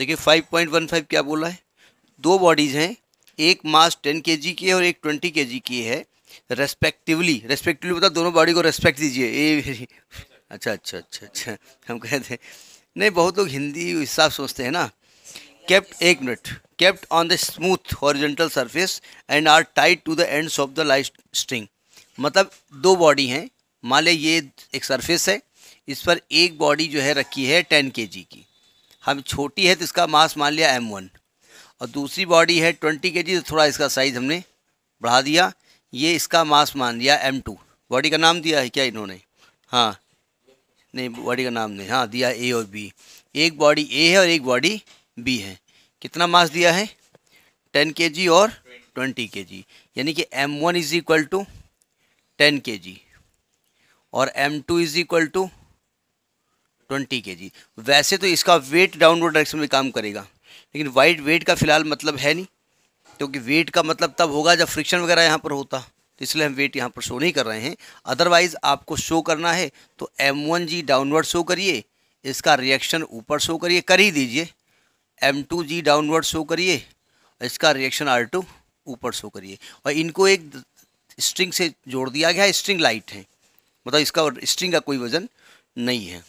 देखिए 5.15 क्या बोला है दो बॉडीज़ हैं एक मास 10 के की है और एक 20 के की है रेस्पेक्टिवली रेस्पेक्टिवली मतलब दोनों बॉडी को रेस्पेक्ट दीजिए ए अच्छा अच्छा अच्छा अच्छा हम कहते हैं नहीं बहुत लोग हिंदी हिसाब सोचते हैं ना केप्ट एक minute kept on the smooth horizontal surface and are tight to the ends of the light string मतलब दो बॉडी हैं मान लें ये एक सरफेस है इस पर एक बॉडी जो है रखी है टेन के की हम छोटी है तो इसका मास मान लिया एम वन और दूसरी बॉडी है ट्वेंटी के जी तो थोड़ा इसका साइज़ हमने बढ़ा दिया ये इसका मास मान लिया एम टू बॉडी का नाम दिया है क्या इन्होंने हाँ नहीं बॉडी का नाम नहीं हाँ दिया ए और बी एक बॉडी ए है और एक बॉडी बी है कितना मास दिया है टेन के जी और ट्वेंटी के जी यानी कि M one is equal to ten K G और M two is equal to twenty K G वैसे तो इसका वेट डाउनवर्ड डायरेक्शन में काम करेगा लेकिन वाइट वेट का फिलहाल मतलब है नहीं क्योंकि वेट का मतलब तब होगा जब फ्रिक्शन वगैरह यहाँ पर होता तो इसलिए हम वेट यहाँ पर शो नहीं कर रहे हैं अदरवाइज़ आपको शो करना है तो M one G downward show करिए इसका रिएक्शन ऊपर शो करिए कर ही दीजिए M two G downward show करिए इसका रिएक्शन आर टू ऊपर शो करिए और इनको एक स्ट्रिंग से जोड़ दिया गया है स्ट्रिंग लाइट है मतलब इसका स्ट्रिंग का कोई वज़न नहीं है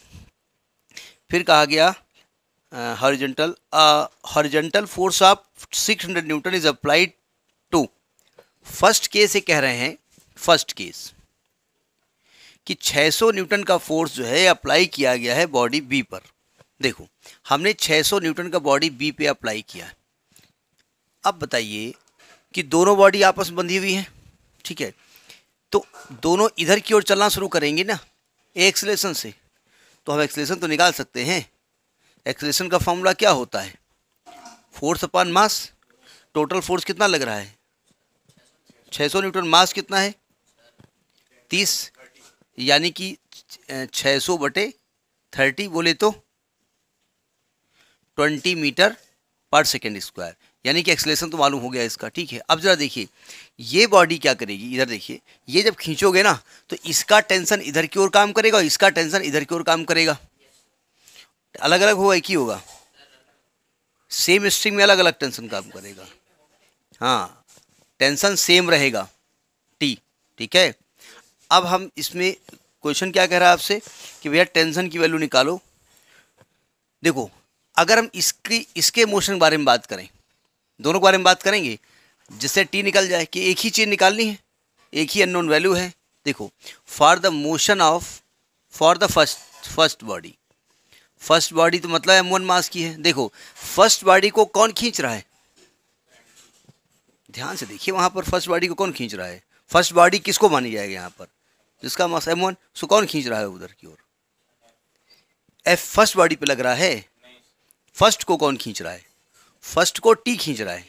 फिर कहा गया horizontal horizontal force of 600 newton is applied to first case ये कह रहे हैं फर्स्ट केस कि 600 न्यूटन का फोर्स जो है अप्लाई किया गया है बॉडी बी पर देखो हमने 600 न्यूटन का बॉडी बी पे अप्लाई किया है अब बताइए कि दोनों बॉडी आपस में बंधी हुई है ठीक है तो दोनों इधर की ओर चलना शुरू करेंगे ना एक्सलेशन से तो हम एक्सलेशन तो निकाल सकते हैं एक्सलेशन का फॉर्मूला क्या होता है force upon mass total force कितना लग रहा है 600 न्यूटन मास कितना है 30 यानी कि 600 बटे 30 बोले तो 20 मीटर पर सेकेंड स्क्वायर यानी कि एक्सलेशन तो मालूम हो गया इसका ठीक है अब ज़रा देखिए ये बॉडी क्या करेगी इधर देखिए ये जब खींचोगे ना तो इसका टेंशन इधर की ओर काम करेगा और इसका टेंशन इधर की ओर काम करेगा अलग अलग होगा एक ही होगा सेम स्ट्रिंग में अलग अलग टेंशन काम करेगा हाँ टेंशन सेम रहेगा टी ठीक है अब हम इसमें क्वेश्चन क्या कह रहा है आपसे कि भैया टेंशन की वैल्यू निकालो देखो अगर हम इसकी इसके मोशन के बारे में बात करें दोनों के बारे में बात करेंगे जिससे टी निकल जाए कि एक ही चीज़ निकालनी है एक ही अननोन वैल्यू है देखो for the motion of for the first first body first body तो मतलब एम वन मास की है देखो फर्स्ट बॉडी को कौन खींच रहा है ध्यान से देखिए वहाँ पर फर्स्ट बॉडी को कौन खींच रहा है फर्स्ट बॉडी किसको मानी जाएगी यहाँ पर जिसका मास एम वन सो कौन खींच रहा है उधर की ओर एफ फर्स्ट बॉडी पे लग रहा है फर्स्ट को कौन खींच रहा है फर्स्ट को टी खींच रहा है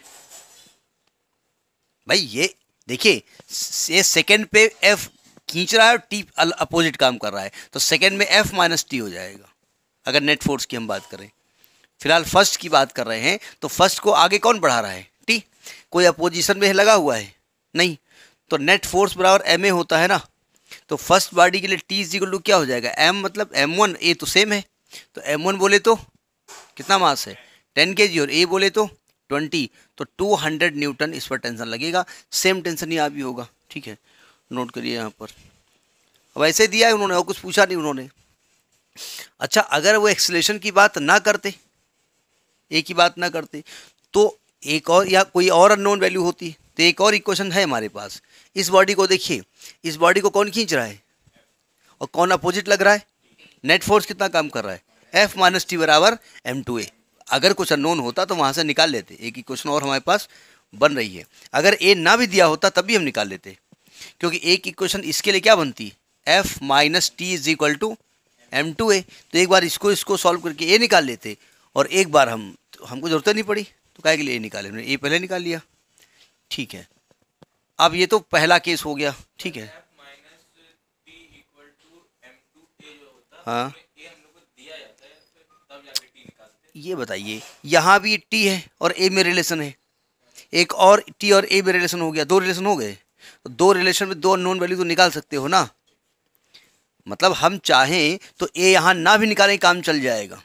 भाई ये देखिए ये सेकंड पे एफ खींच रहा है और टी अपोजिट काम कर रहा है तो सेकंड में एफ माइनस टी हो जाएगा अगर नेट फोर्स की हम बात करें फिलहाल फर्स्ट की बात कर रहे हैं तो फर्स्ट को आगे कौन बढ़ा रहा है टी कोई अपोजिशन में लगा हुआ है नहीं तो नेट फोर्स बराबर एम ए होता है ना तो फर्स्ट बॉडी के लिए टी जी टू क्या हो जाएगा एम मतलब एम वन ए तो सेम है तो एम वन बोले तो कितना मास है टेन के जी और ए बोले तो ट्वेंटी तो टू हंड्रेड न्यूटन इस पर टेंशन लगेगा सेम टेंशन यहाँ भी होगा ठीक है नोट करिए यहाँ पर अब ऐसे दिया है उन्होंने और कुछ पूछा नहीं उन्होंने अच्छा अगर वो एक्सलेशन की बात ना करते ए की बात ना करते तो एक और या कोई और अननोन वैल्यू होती तो एक और इक्वेशन है हमारे पास इस बॉडी को देखिए इस बॉडी को कौन खींच रहा है और कौन अपोजिट लग रहा है नेट फोर्स कितना काम कर रहा है एफ माइनस टी बराबर एम टू ए अगर कुछ अननोन होता तो वहाँ से निकाल लेते एक क्वेश्चन और हमारे पास बन रही है अगर ए ना भी दिया होता तब भी हम निकाल लेते क्योंकि एक ही क्वेश्चन इसके लिए क्या बनती F minus T is equal to M two A तो एक बार इसको इसको सॉल्व करके ए निकाल लेते और एक बार हम तो हमको ज़रूरत नहीं पड़ी तो क्या के लिए ए निकाले हमने ए पहले निकाल लिया ठीक है अब ये तो पहला केस हो गया ठीक है हाँ ये बताइए यहाँ भी टी है और ए में रिलेशन है एक और टी और ए में रिलेशन हो गया दो रिलेशन हो गए तो दो रिलेशन में दो नॉन वैल्यू तो निकाल सकते हो ना मतलब हम चाहें तो ए यहाँ ना भी निकालें काम चल जाएगा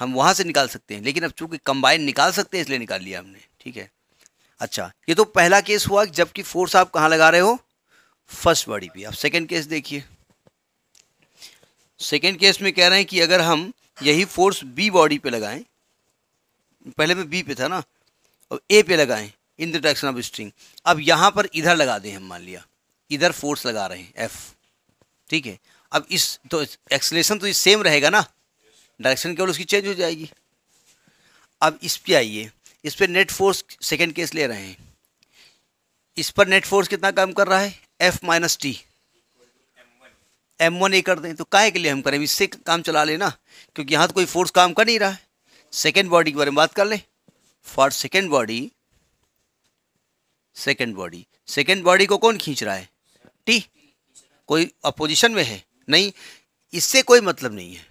हम वहाँ से निकाल सकते हैं लेकिन अब चूंकि कंबाइन निकाल सकते हैं इसलिए निकाल लिया हमने ठीक है अच्छा ये तो पहला केस हुआ जबकि फोर्स आप कहाँ लगा रहे हो फर्स्ट बॉडी पे आप सेकेंड केस देखिए सेकेंड केस में कह रहे हैं कि अगर हम यही फोर्स बी बॉडी पे लगाएं पहले में बी पे था ना अब ए पे लगाएं in the direction of string अब यहाँ पर इधर लगा दें हम मान लिया इधर फोर्स लगा रहे हैं एफ ठीक है अब इस तो एक्सलेशन तो सेम रहेगा ना डायरेक्शन केवल उसकी चेंज हो जाएगी अब इस पर आइए इस पर नेट फोर्स सेकेंड केस ले रहे हैं इस पर नेट फोर्स कितना काम कर रहा है F minus T M one A कर दें तो काहे के लिए हम करें इससे काम चला लेना क्योंकि यहाँ तो कोई फोर्स काम कर नहीं रहा है सेकेंड बॉडी के बारे में बात कर लें for second body second body second body को कौन खींच रहा है टी कोई अपोजिशन में है नहीं इससे कोई मतलब नहीं है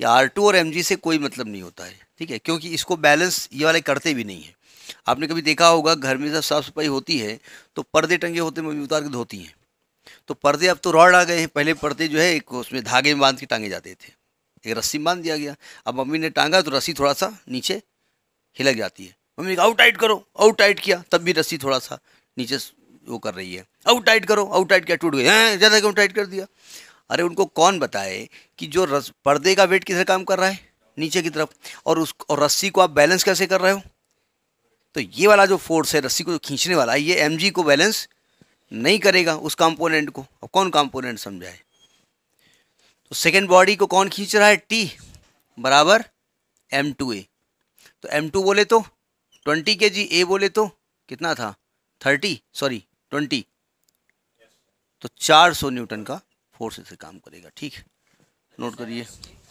या आर टू और एम जी से कोई मतलब नहीं होता है ठीक है क्योंकि इसको बैलेंस ये वाले करते भी नहीं है आपने कभी देखा होगा घर में जब साफ़ सफाई होती है तो पर्दे टंगे होते हैं मम्मी भी उतार के धोती हैं तो पर्दे अब तो रॉड आ गए हैं पहले पर्दे जो है एक उसमें धागे में बांध के टांगे जाते थे एक रस्सी बांध दिया गया अब मम्मी ने टांगा तो रस्सी थोड़ा सा नीचे हिलक जाती है मम्मी ने आउट टाइट करो आउट टाइट किया तब भी रस्सी थोड़ा सा नीचे वो कर रही है आउट टाइट करो आउट टाइट क्या टूट गई हैं ज़्यादा क्यों टाइट कर दिया अरे उनको कौन बताए कि जो रस पर्दे का वेट किधर काम कर रहा है नीचे की तरफ और उस और रस्सी को आप बैलेंस कैसे कर रहे हो तो ये वाला जो फोर्स है रस्सी को जो खींचने वाला है ये एम को बैलेंस नहीं करेगा उस कंपोनेंट को अब कौन कंपोनेंट समझाए तो सेकेंड बॉडी को कौन खींच रहा है टी बराबर एम टू ए तो एम टू बोले तो ट्वेंटी के जी ए बोले तो कितना था थर्टी सॉरी ट्वेंटी तो चार सौ न्यूटन का फोर्स से काम करेगा ठीक नोट करिए